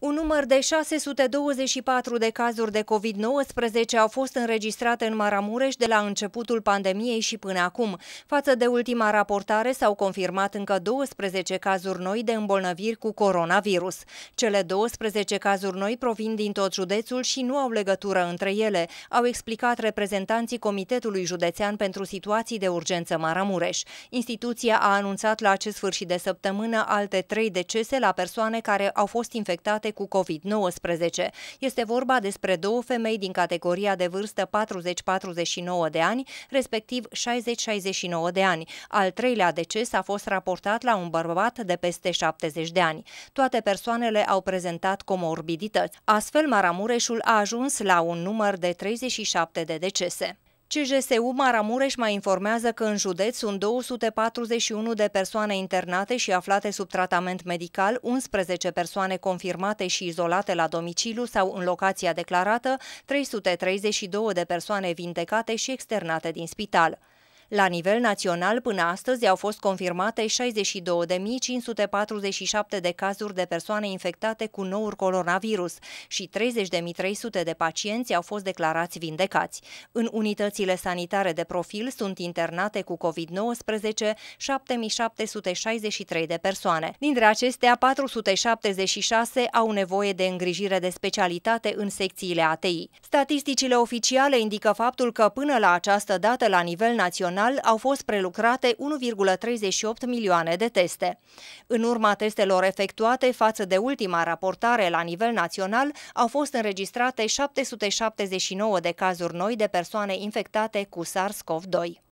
Un număr de 624 de cazuri de COVID-19 au fost înregistrate în Maramureș de la începutul pandemiei și până acum. Față de ultima raportare s-au confirmat încă 12 cazuri noi de îmbolnăviri cu coronavirus. Cele 12 cazuri noi provin din tot județul și nu au legătură între ele, au explicat reprezentanții Comitetului Județean pentru Situații de Urgență Maramureș. Instituția a anunțat la acest sfârșit de săptămână alte trei decese la persoane care au fost infectate infectate cu COVID-19. Este vorba despre două femei din categoria de vârstă 40-49 de ani, respectiv 60-69 de ani. Al treilea deces a fost raportat la un bărbat de peste 70 de ani. Toate persoanele au prezentat comorbidități. Astfel, Maramureșul a ajuns la un număr de 37 de decese. CJSU Maramureș mai informează că în județ sunt 241 de persoane internate și aflate sub tratament medical, 11 persoane confirmate și izolate la domiciliu sau în locația declarată, 332 de persoane vindecate și externate din spital. La nivel național, până astăzi au fost confirmate 62.547 de cazuri de persoane infectate cu noul coronavirus și 30.300 de pacienți au fost declarați vindecați. În unitățile sanitare de profil sunt internate cu COVID-19 7.763 de persoane. Dintre acestea, 476 au nevoie de îngrijire de specialitate în secțiile ATI. Statisticile oficiale indică faptul că până la această dată, la nivel național, săptămânal au fost prelucrate 1,38 milioane de teste. În urma testelor efectuate față de ultima raportare la nivel național, au fost înregistrate 779 de cazuri noi de persoane infectate cu SARS-CoV-2.